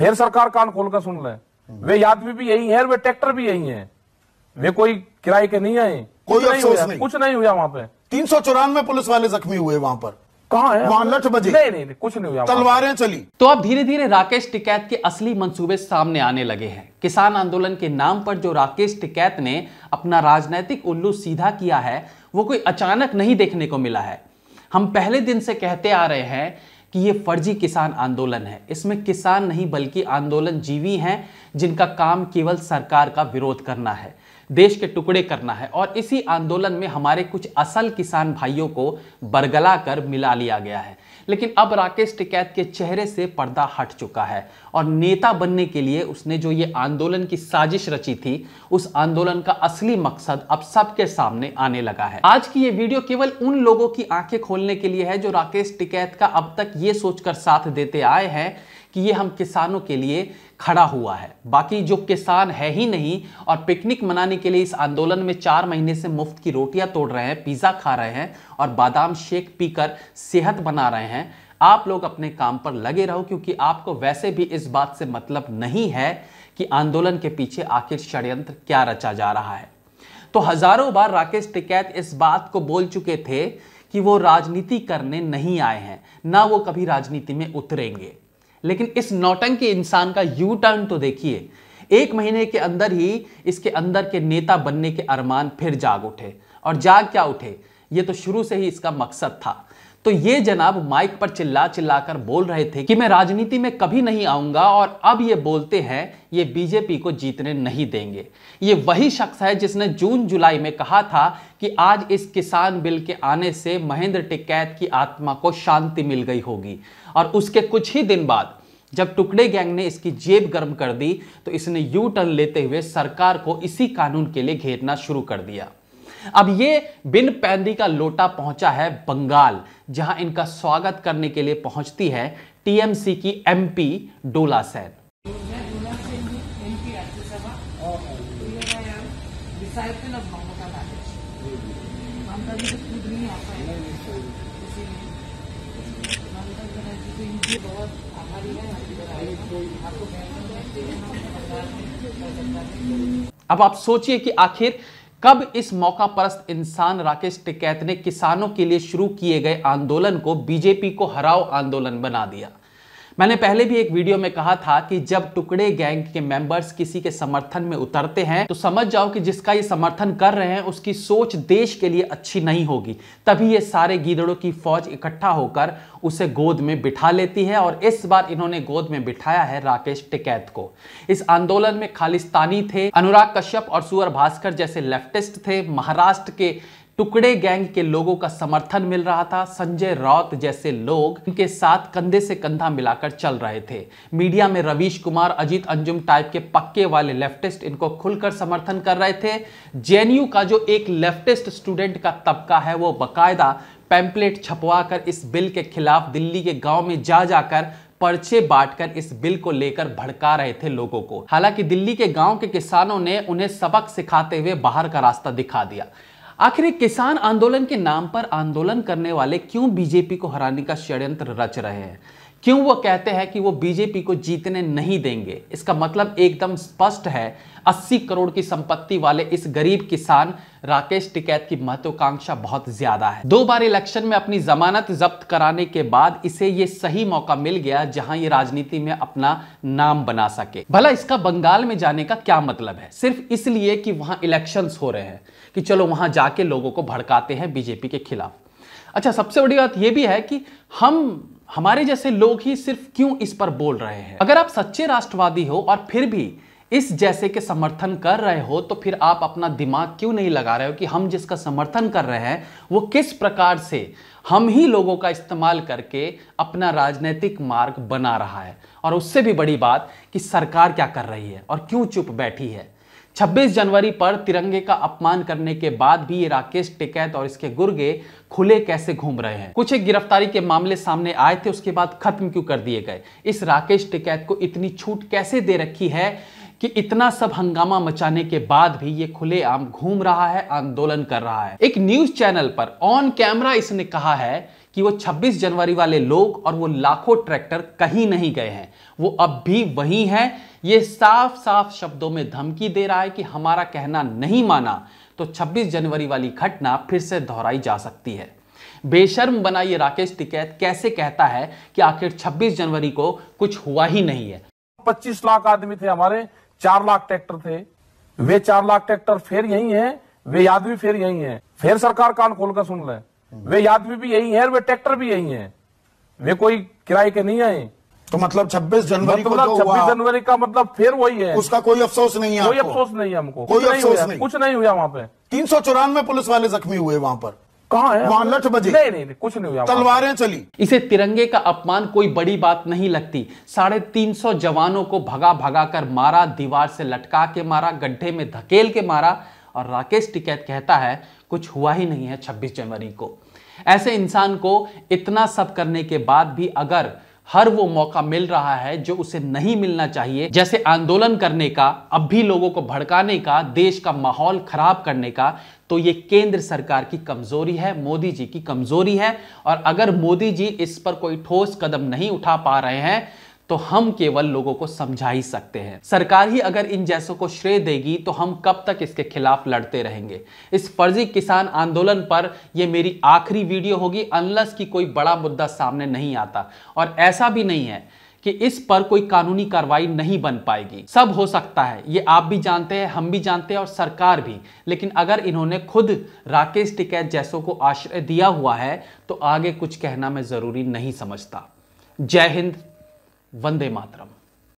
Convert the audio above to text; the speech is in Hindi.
फिर सरकार कान खोल कर सुन ले वे आदमी भी यही है वे ट्रैक्टर भी यही है वे कोई किराए के नहीं आए कोई नहीं हुआ नहीं। कुछ नहीं हुआ वहाँ पे तीन सौ चौरानवे पुलिस वाले जख्मी हुए वहाँ पर कहा है वहां बजे नहीं नहीं कुछ नहीं हुआ तलवारें चली तो अब धीरे धीरे राकेश टिकैत के असली मंसूबे सामने आने लगे हैं किसान आंदोलन के नाम पर जो राकेश टिकैत ने अपना राजनीतिक उल्लू सीधा किया है वो कोई अचानक नहीं देखने को मिला है हम पहले दिन से कहते आ रहे हैं कि ये फर्जी किसान आंदोलन है इसमें किसान नहीं बल्कि आंदोलन जीवी हैं जिनका काम केवल सरकार का विरोध करना है देश के टुकड़े करना है और इसी आंदोलन में हमारे कुछ असल किसान भाइयों को बरगला कर मिला लिया गया है लेकिन अब राकेश टिकैत के चेहरे से पर्दा हट चुका है और नेता बनने के लिए उसने जो ये आंदोलन की साजिश रची थी उस आंदोलन का असली मकसद अब सबके सामने आने लगा है आज की ये वीडियो केवल उन लोगों की आंखें खोलने के लिए है जो राकेश टिकैत का अब तक ये सोचकर साथ देते आए हैं कि ये हम किसानों के लिए खड़ा हुआ है बाकी जो किसान है ही नहीं और पिकनिक मनाने के लिए इस आंदोलन में चार महीने से मुफ्त की रोटियां तोड़ रहे हैं पिज़्ज़ा खा रहे हैं और बादाम शेक पीकर सेहत बना रहे हैं आप लोग अपने काम पर लगे रहो क्योंकि आपको वैसे भी इस बात से मतलब नहीं है कि आंदोलन के पीछे आखिर षड्यंत्र क्या रचा जा रहा है तो हजारों बार राकेश टिकैत इस बात को बोल चुके थे कि वो राजनीति करने नहीं आए हैं ना वो कभी राजनीति में उतरेंगे लेकिन इस नौटंकी इंसान का यू टर्न तो देखिए एक महीने के अंदर ही इसके अंदर के नेता बनने के अरमान फिर जाग उठे और जाग क्या उठे ये तो शुरू से ही इसका मकसद था तो ये जनाब माइक पर चिल्ला चिल्लाकर बोल रहे थे कि मैं राजनीति में कभी नहीं आऊंगा और अब ये बोलते हैं ये बीजेपी को जीतने नहीं देंगे ये वही शख्स है जिसने जून जुलाई में कहा था कि आज इस किसान बिल के आने से महेंद्र टिकैत की आत्मा को शांति मिल गई होगी और उसके कुछ ही दिन बाद जब टुकड़े गैंग ने इसकी जेब गर्म कर दी तो इसने यू टर्न लेते हुए सरकार को इसी कानून के लिए घेरना शुरू कर दिया अब ये बिन पैंदी का लोटा पहुंचा है बंगाल जहां इनका स्वागत करने के लिए पहुंचती है टीएमसी की एमपी डोला सैन बहुत अब आप सोचिए कि आखिर कब इस मौका परस्त इंसान राकेश टिकैत ने किसानों के लिए शुरू किए गए आंदोलन को बीजेपी को हराओ आंदोलन बना दिया मैंने पहले भी एक वीडियो में कहा था कि जब टुकड़े गैंग के मेंबर्स किसी के समर्थन में उतरते हैं तो समझ जाओ कि जिसका ये समर्थन कर रहे हैं उसकी सोच देश के लिए अच्छी नहीं होगी तभी ये सारे गीदड़ों की फौज इकट्ठा होकर उसे गोद में बिठा लेती है और इस बार इन्होंने गोद में बिठाया है राकेश टिकैत को इस आंदोलन में खालिस्तानी थे अनुराग कश्यप और सुअर भास्कर जैसे लेफ्टिस्ट थे महाराष्ट्र के टुकड़े गैंग के लोगों का समर्थन मिल रहा था संजय राउत जैसे लोग इनके साथ कंधे से कंधा मिलाकर चल रहे थे मीडिया में रवीश कुमार अजीत अंजुम टाइप के पक्के वाले लेफ्टिस्ट इनको खुलकर समर्थन कर रहे थे जेएनयू का जो एक लेफ्टिस्ट स्टूडेंट का तबका है वो बाकायदा पैम्पलेट छपवा कर इस बिल के खिलाफ दिल्ली के गांव में जा जाकर पर्चे बांटकर इस बिल को लेकर भड़का रहे थे लोगों को हालांकि दिल्ली के गांव के किसानों ने उन्हें सबक सिखाते हुए बाहर का रास्ता दिखा दिया आखिर किसान आंदोलन के नाम पर आंदोलन करने वाले क्यों बीजेपी को हराने का षड्यंत्र रच रहे हैं क्यों वो कहते हैं कि वो बीजेपी को जीतने नहीं देंगे इसका मतलब एकदम स्पष्ट है 80 करोड़ की संपत्ति वाले इस गरीब किसान राकेश टिकैत की महत्वाकांक्षा बहुत ज्यादा है दो बार इलेक्शन में अपनी जमानत जब्त कराने के बाद इसे ये सही मौका मिल गया जहां ये राजनीति में अपना नाम बना सके भला इसका बंगाल में जाने का क्या मतलब है सिर्फ इसलिए कि वहां इलेक्शन हो रहे हैं कि चलो वहां जाके लोगों को भड़काते हैं बीजेपी के खिलाफ अच्छा सबसे बड़ी बात यह भी है कि हम हमारे जैसे लोग ही सिर्फ क्यों इस पर बोल रहे हैं अगर आप सच्चे राष्ट्रवादी हो और फिर भी इस जैसे के समर्थन कर रहे हो तो फिर आप अपना दिमाग क्यों नहीं लगा रहे हो कि हम जिसका समर्थन कर रहे हैं वो किस प्रकार से हम ही लोगों का इस्तेमाल करके अपना राजनीतिक मार्ग बना रहा है और उससे भी बड़ी बात कि सरकार क्या कर रही है और क्यों चुप बैठी है 26 जनवरी पर तिरंगे का अपमान करने के बाद भी राकेश टिकैत और इसके गुर्गे खुले कैसे घूम रहे हैं कुछ एक गिरफ्तारी के मामले सामने आए थे उसके बाद खत्म क्यों कर दिए गए इस राकेश टिकैत को इतनी छूट कैसे दे रखी है कि इतना सब हंगामा मचाने के बाद भी ये खुलेआम घूम रहा है आंदोलन कर रहा है एक न्यूज चैनल पर ऑन कैमरा इसने कहा है कि वो 26 जनवरी वाले लोग और वो लाखों ट्रैक्टर कहीं नहीं गए हैं वो अब भी वही हैं ये साफ साफ शब्दों में धमकी दे रहा है कि हमारा कहना नहीं माना तो 26 जनवरी वाली घटना फिर से दोहराई जा सकती है बेशर्म बना ये राकेश टिकैत कैसे कहता है कि आखिर 26 जनवरी को कुछ हुआ ही नहीं है 25 लाख आदमी थे हमारे चार लाख ट्रैक्टर थे वे चार लाख ट्रैक्टर फिर यही हैं वे आदमी फिर यही हैं फिर सरकार कान खोलकर सुन रहे वे यात्री भी यही है वे ट्रैक्टर भी यही है वे कोई किराए के नहीं आए तो मतलब 26 जनवरी मतलब को छब्बीस जनवरी का मतलब फिर वही है उसका कोई अफसोस नहीं है कोई अफसोस नहीं है हमको कोई अफसोस नहीं कुछ नहीं हुआ वहाँ पे तीन सौ चौरानवे पुलिस वाले जख्मी हुए वहाँ पर कहा है लठ बजे नहीं नहीं कुछ नहीं हुआ तलवारें चली इसे तिरंगे का अपमान कोई बड़ी बात नहीं लगती साढ़े तीन सौ जवानों को भगा भगा कर मारा दीवार से लटका के मारा गड्ढे में धकेल के मारा और राकेश टिकैत कहता है कुछ हुआ ही नहीं है 26 जनवरी को ऐसे इंसान को इतना सब करने के बाद भी अगर हर वो मौका मिल रहा है जो उसे नहीं मिलना चाहिए जैसे आंदोलन करने का अब भी लोगों को भड़काने का देश का माहौल खराब करने का तो ये केंद्र सरकार की कमजोरी है मोदी जी की कमजोरी है और अगर मोदी जी इस पर कोई ठोस कदम नहीं उठा पा रहे हैं तो हम केवल लोगों को समझा ही सकते हैं सरकार ही अगर इन जैसों को श्रेय देगी तो हम कब तक इसके खिलाफ लड़ते रहेंगे इस फर्जी किसान आंदोलन पर यह मेरी आखिरी वीडियो होगी अनलस की कोई बड़ा मुद्दा सामने नहीं आता और ऐसा भी नहीं है कि इस पर कोई कानूनी कार्रवाई नहीं बन पाएगी सब हो सकता है ये आप भी जानते हैं हम भी जानते हैं और सरकार भी लेकिन अगर इन्होंने खुद राकेश टिकैत जैसों को आश्रय दिया हुआ है तो आगे कुछ कहना मैं ज़रूरी नहीं समझता जय हिंद वंदे मातरम